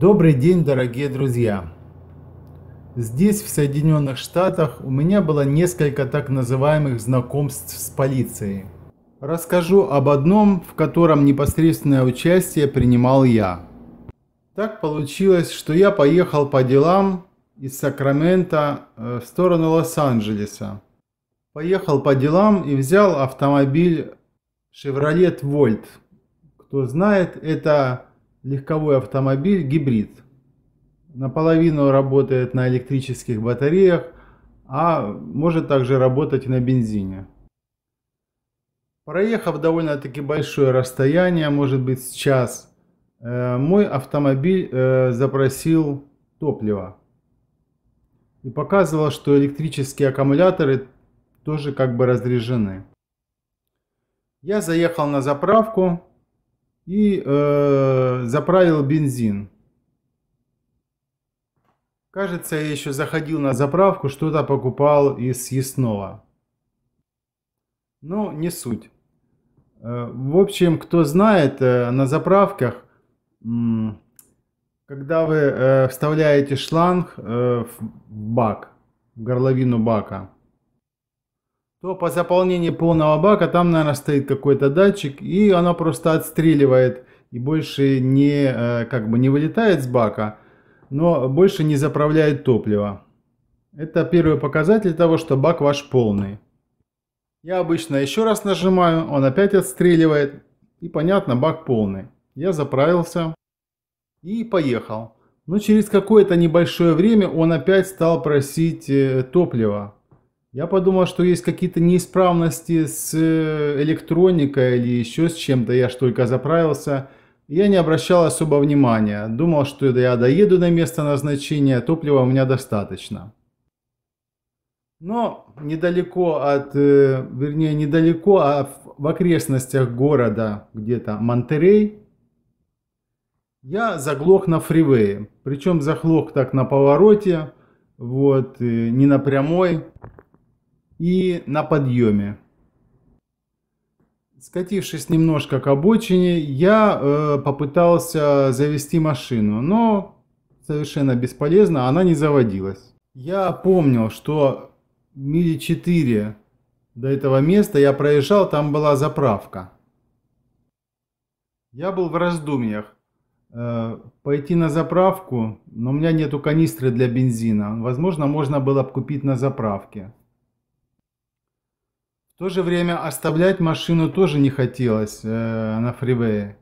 Добрый день, дорогие друзья! Здесь, в Соединенных Штатах, у меня было несколько так называемых знакомств с полицией. Расскажу об одном, в котором непосредственное участие принимал я. Так получилось, что я поехал по делам из Сакрамента э, в сторону Лос-Анджелеса. Поехал по делам и взял автомобиль Chevrolet Volt. Кто знает, это легковой автомобиль гибрид. Наполовину работает на электрических батареях, а может также работать на бензине. Проехав довольно-таки большое расстояние, может быть час, э, мой автомобиль э, запросил топливо. И показывал, что электрические аккумуляторы тоже как бы разряжены. Я заехал на заправку, и э, заправил бензин. Кажется, я еще заходил на заправку, что-то покупал из съестного. Но не суть. Э, в общем, кто знает, э, на заправках, когда вы э, вставляете шланг в бак, в горловину бака, то по заполнении полного бака там, наверное, стоит какой-то датчик, и оно просто отстреливает и больше не, э, как бы не вылетает с бака, но больше не заправляет топливо. Это первый показатель того, что бак ваш полный. Я обычно еще раз нажимаю, он опять отстреливает, и понятно, бак полный. Я заправился и поехал. Но через какое-то небольшое время он опять стал просить э, топлива. Я подумал, что есть какие-то неисправности с э, электроникой или еще с чем-то. Я ж только заправился. Я не обращал особо внимания. Думал, что я доеду на место назначения, а топлива у меня достаточно. Но недалеко от, э, вернее, недалеко, а в окрестностях города, где-то Монтерей, я заглох на фривее. Причем заглох так на повороте, вот, э, не на прямой и на подъеме. Скатившись немножко к обочине, я э, попытался завести машину, но совершенно бесполезно, она не заводилась. Я помнил, что мили 4 до этого места я проезжал, там была заправка. Я был в раздумьях э, пойти на заправку, но у меня нету канистры для бензина. Возможно, можно было бы купить на заправке то же время оставлять машину тоже не хотелось э, на фривее.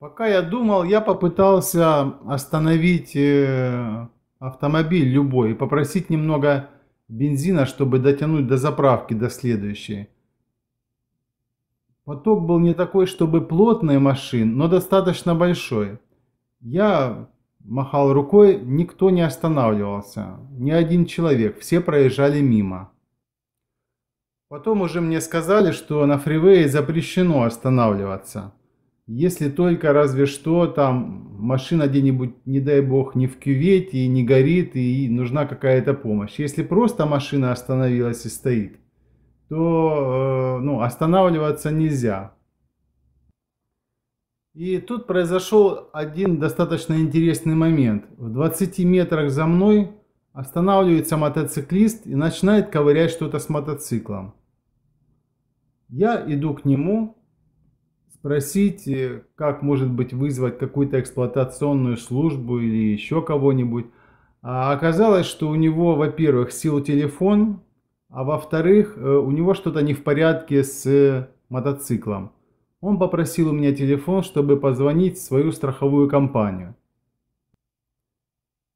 Пока я думал, я попытался остановить э, автомобиль любой и попросить немного бензина, чтобы дотянуть до заправки, до следующей. Поток был не такой, чтобы плотный машин, но достаточно большой. Я махал рукой, никто не останавливался, ни один человек, все проезжали мимо. Потом уже мне сказали, что на фривее запрещено останавливаться. Если только разве что там машина где-нибудь, не дай бог, не в кювете и не горит, и нужна какая-то помощь. Если просто машина остановилась и стоит, то э, ну, останавливаться нельзя. И тут произошел один достаточно интересный момент. В 20 метрах за мной останавливается мотоциклист и начинает ковырять что-то с мотоциклом. Я иду к нему спросить, э, как, может быть, вызвать какую-то эксплуатационную службу или еще кого-нибудь. А оказалось, что у него, во-первых, сел телефон, а во-вторых, э, у него что-то не в порядке с э, мотоциклом. Он попросил у меня телефон, чтобы позвонить в свою страховую компанию.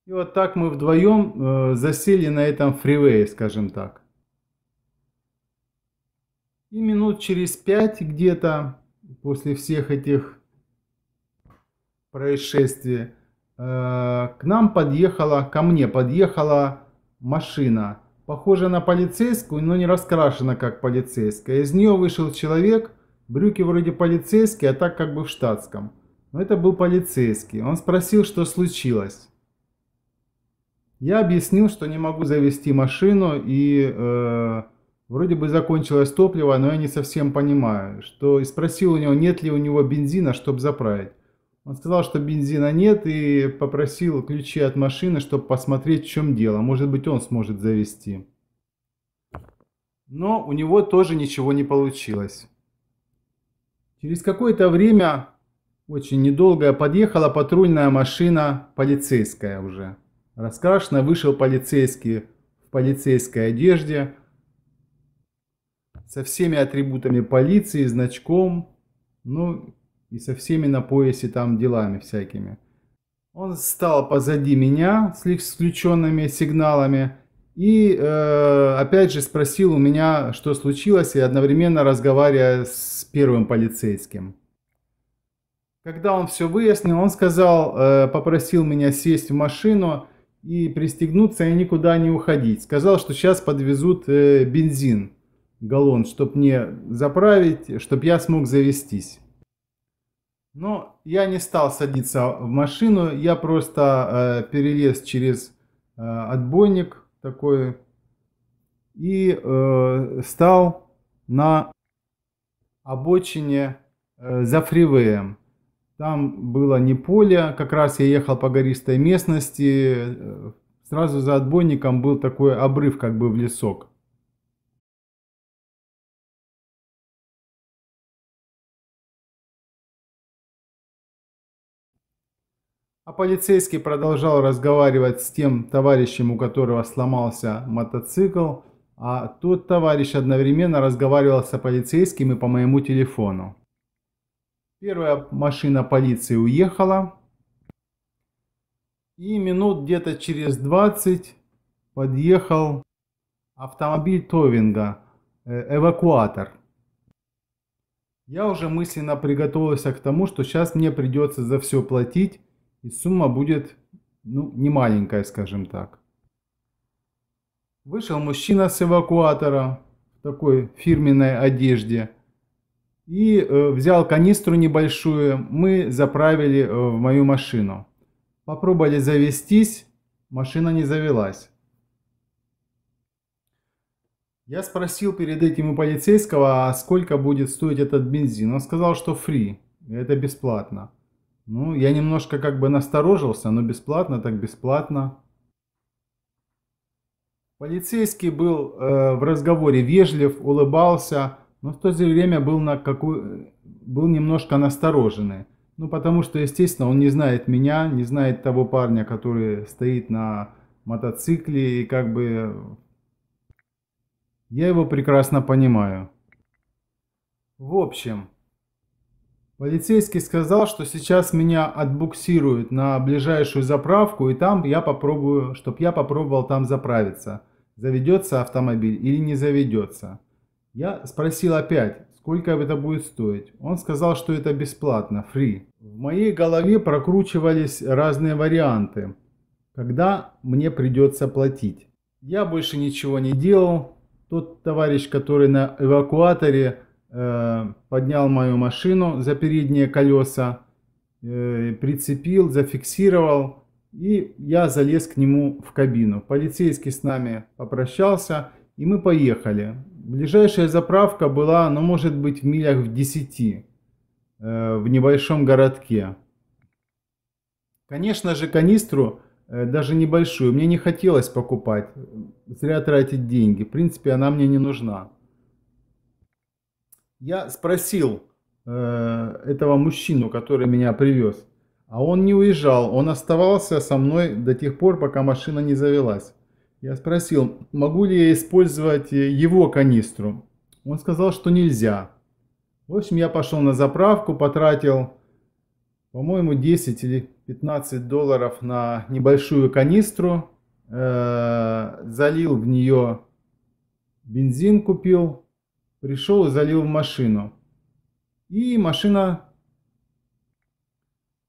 И вот так мы вдвоем засели на этом фривее, скажем так. И минут через пять где-то после всех этих происшествий э, к нам подъехала, ко мне подъехала машина, похожа на полицейскую, но не раскрашена как полицейская. Из нее вышел человек, брюки вроде полицейские, а так как бы в штатском. Но это был полицейский. Он спросил, что случилось. Я объяснил, что не могу завести машину и э, Вроде бы закончилось топливо, но я не совсем понимаю, что и спросил у него, нет ли у него бензина, чтобы заправить. Он сказал, что бензина нет и попросил ключи от машины, чтобы посмотреть, в чем дело. Может быть, он сможет завести. Но у него тоже ничего не получилось. Через какое-то время, очень недолгое, подъехала патрульная машина, полицейская уже. Раскрашенно вышел полицейский в полицейской одежде – со всеми атрибутами полиции, значком, ну и со всеми на поясе там делами всякими. Он стал позади меня с включенными сигналами и э, опять же спросил у меня, что случилось, и одновременно разговаривая с первым полицейским. Когда он все выяснил, он сказал, э, попросил меня сесть в машину и пристегнуться и никуда не уходить. Сказал, что сейчас подвезут э, бензин галлон, чтобы мне заправить, чтобы я смог завестись. Но я не стал садиться в машину, я просто э, перелез через э, отбойник такой и э, стал на обочине э, за фривеем. Там было не поле, как раз я ехал по гористой местности, э, сразу за отбойником был такой обрыв как бы в лесок. А полицейский продолжал разговаривать с тем товарищем, у которого сломался мотоцикл, а тот товарищ одновременно разговаривал с полицейским и по моему телефону. Первая машина полиции уехала, и минут где-то через 20 подъехал автомобиль Товинга, э, эвакуатор. Я уже мысленно приготовился к тому, что сейчас мне придется за все платить, и сумма будет, ну, не маленькая, скажем так. Вышел мужчина с эвакуатора в такой фирменной одежде и э, взял канистру небольшую. Мы заправили э, в мою машину. Попробовали завестись, машина не завелась. Я спросил перед этим у полицейского, а сколько будет стоить этот бензин. Он сказал, что фри, это бесплатно. Ну, я немножко как бы насторожился, но бесплатно так бесплатно. Полицейский был э, в разговоре вежлив, улыбался, но в то же время был, на какую... был немножко настороженный. Ну, потому что, естественно, он не знает меня, не знает того парня, который стоит на мотоцикле, и как бы... Я его прекрасно понимаю. В общем, Полицейский сказал, что сейчас меня отбуксируют на ближайшую заправку, и там я попробую, чтоб я попробовал там заправиться. Заведется автомобиль или не заведется. Я спросил опять, сколько это будет стоить. Он сказал, что это бесплатно, free. В моей голове прокручивались разные варианты, когда мне придется платить. Я больше ничего не делал. Тот товарищ, который на эвакуаторе Э, поднял мою машину за передние колеса, э, прицепил, зафиксировал, и я залез к нему в кабину. Полицейский с нами попрощался, и мы поехали. Ближайшая заправка была, ну, может быть, в милях в 10, э, в небольшом городке. Конечно же, канистру, даже небольшую, мне не хотелось покупать, зря тратить деньги. В принципе, она мне не нужна. Я спросил э, этого мужчину, который меня привез, а он не уезжал, он оставался со мной до тех пор, пока машина не завелась. Я спросил, могу ли я использовать э, его канистру. Он сказал, что нельзя. В общем, я пошел на заправку, потратил, по-моему, 10 или 15 долларов на небольшую канистру. Э залил в нее бензин, купил пришел и залил в машину. И машина,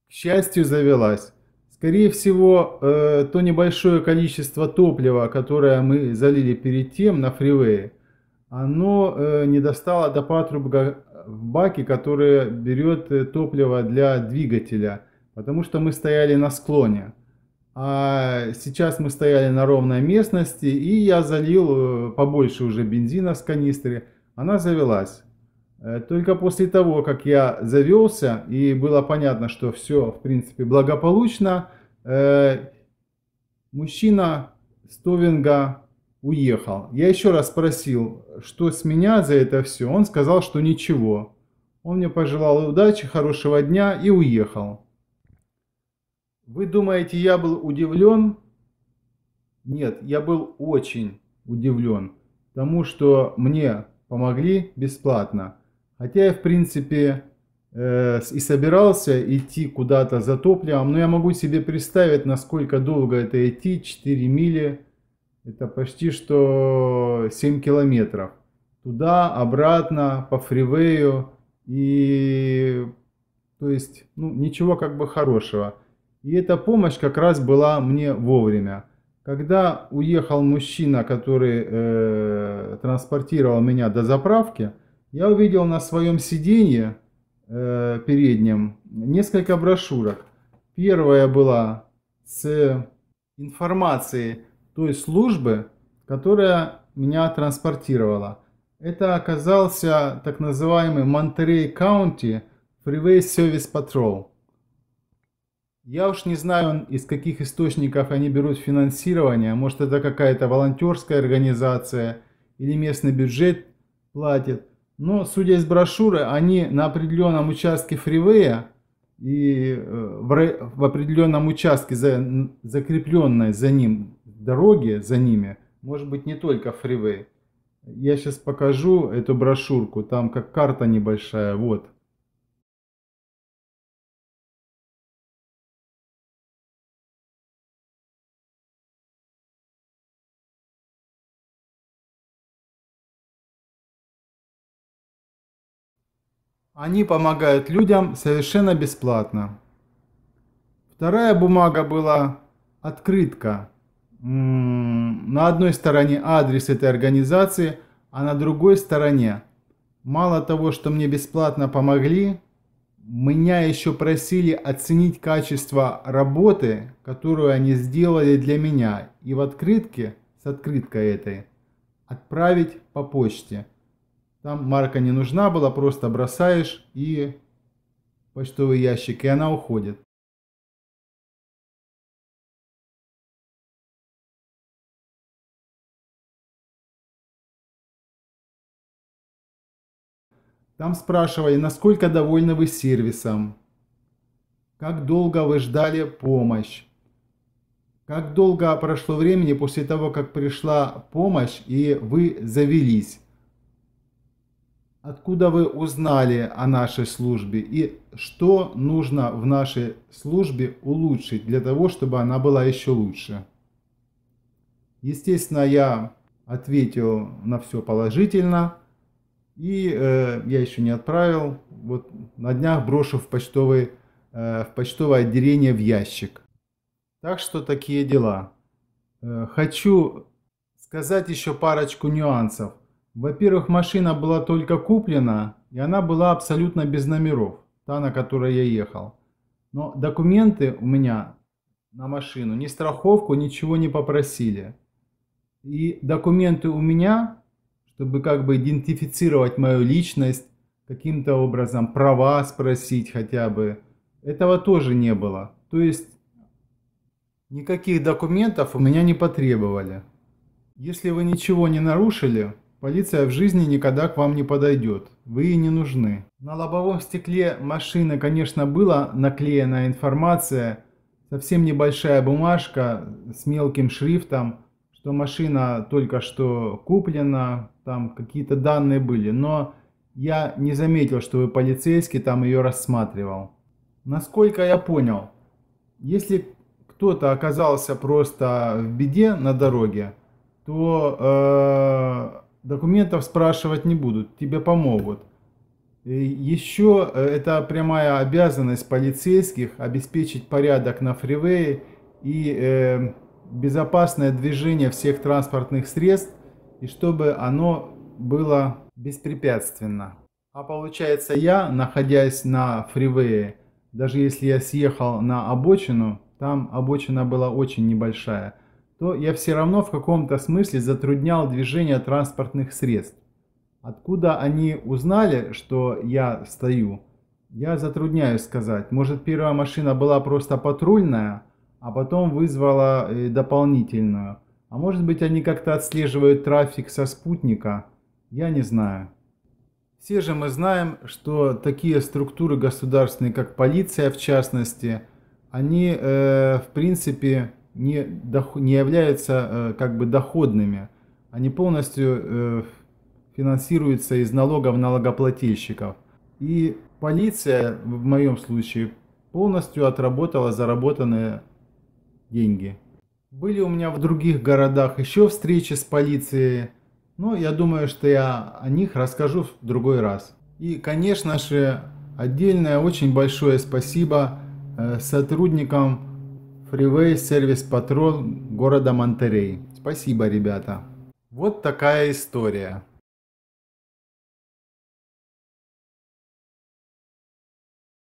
к счастью, завелась. Скорее всего, э, то небольшое количество топлива, которое мы залили перед тем на фривее, оно э, не достало до патрубка в баке, который берет э, топливо для двигателя, потому что мы стояли на склоне. А сейчас мы стояли на ровной местности, и я залил побольше уже бензина с канистры, она завелась. Э, только после того, как я завелся, и было понятно, что все, в принципе, благополучно, э, мужчина Стовинга уехал. Я еще раз спросил, что с меня за это все. Он сказал, что ничего. Он мне пожелал удачи, хорошего дня и уехал. Вы думаете, я был удивлен? Нет, я был очень удивлен тому, что мне помогли бесплатно. Хотя я, в принципе, э, и собирался идти куда-то за топливом, но я могу себе представить, насколько долго это идти, 4 мили, это почти что 7 километров. Туда, обратно, по фривею, и, то есть, ну, ничего как бы хорошего. И эта помощь как раз была мне вовремя. Когда уехал мужчина, который э, транспортировал меня до заправки, я увидел на своем сиденье э, переднем несколько брошюрок. Первая была с информацией той службы, которая меня транспортировала. Это оказался так называемый Монтерей County Freeway Service Patrol. Я уж не знаю, из каких источников они берут финансирование. Может, это какая-то волонтерская организация или местный бюджет платит. Но, судя из брошюры, они на определенном участке фривея и э, в определенном участке, за, закрепленной за ним дороге за ними, может быть, не только фривей. Я сейчас покажу эту брошюрку, там как карта небольшая, вот. Они помогают людям совершенно бесплатно. Вторая бумага была открытка. М-м, на одной стороне адрес этой организации, а на другой стороне. Мало того, что мне бесплатно помогли, меня еще просили оценить качество работы, которую они сделали для меня, и в открытке с открыткой этой отправить по почте. Там марка не нужна была, просто бросаешь и почтовый ящик, и она уходит. Там спрашивали, насколько довольны вы сервисом, как долго вы ждали помощь, как долго прошло времени после того, как пришла помощь и вы завелись откуда вы узнали о нашей службе и что нужно в нашей службе улучшить для того, чтобы она была еще лучше. Естественно, я ответил на все положительно и э, я еще не отправил. Вот на днях брошу в, почтовый, э, в почтовое отделение в ящик. Так что такие дела. Э, хочу сказать еще парочку нюансов во-первых, машина была только куплена, и она была абсолютно без номеров, та, на которой я ехал. Но документы у меня на машину, ни страховку, ничего не попросили. И документы у меня, чтобы как бы идентифицировать мою личность, каким-то образом права спросить хотя бы, этого тоже не было. То есть никаких документов у меня не потребовали. Если вы ничего не нарушили, Полиция в жизни никогда к вам не подойдет. Вы ей не нужны. На лобовом стекле машины, конечно, была наклеена информация, совсем небольшая бумажка с мелким шрифтом, что машина только что куплена, там какие-то данные были, но я не заметил, что вы полицейский там ее рассматривал. Насколько я понял, если кто-то оказался просто в беде на дороге, то э, Документов спрашивать не будут, тебе помогут. Еще э, это прямая обязанность полицейских обеспечить порядок на фривее и э, безопасное движение всех транспортных средств, и чтобы оно было беспрепятственно. А получается я, находясь на фривее, даже если я съехал на обочину, там обочина была очень небольшая – то я все равно в каком-то смысле затруднял движение транспортных средств. Откуда они узнали, что я стою? Я затрудняюсь сказать. Может, первая машина была просто патрульная, а потом вызвала э, дополнительную. А может быть, они как-то отслеживают трафик со спутника? Я не знаю. Все же мы знаем, что такие структуры государственные, как полиция в частности, они, э, в принципе, не, доход не являются э, как бы доходными. Они полностью э, финансируются из налогов налогоплательщиков. И полиция, в моем случае, полностью отработала заработанные деньги. Были у меня в других городах еще встречи с полицией, но я думаю, что я о них расскажу в другой раз. И, конечно же, отдельное очень большое спасибо э, сотрудникам Freeway сервис патрон города Монтерей. Спасибо, ребята. Вот такая история.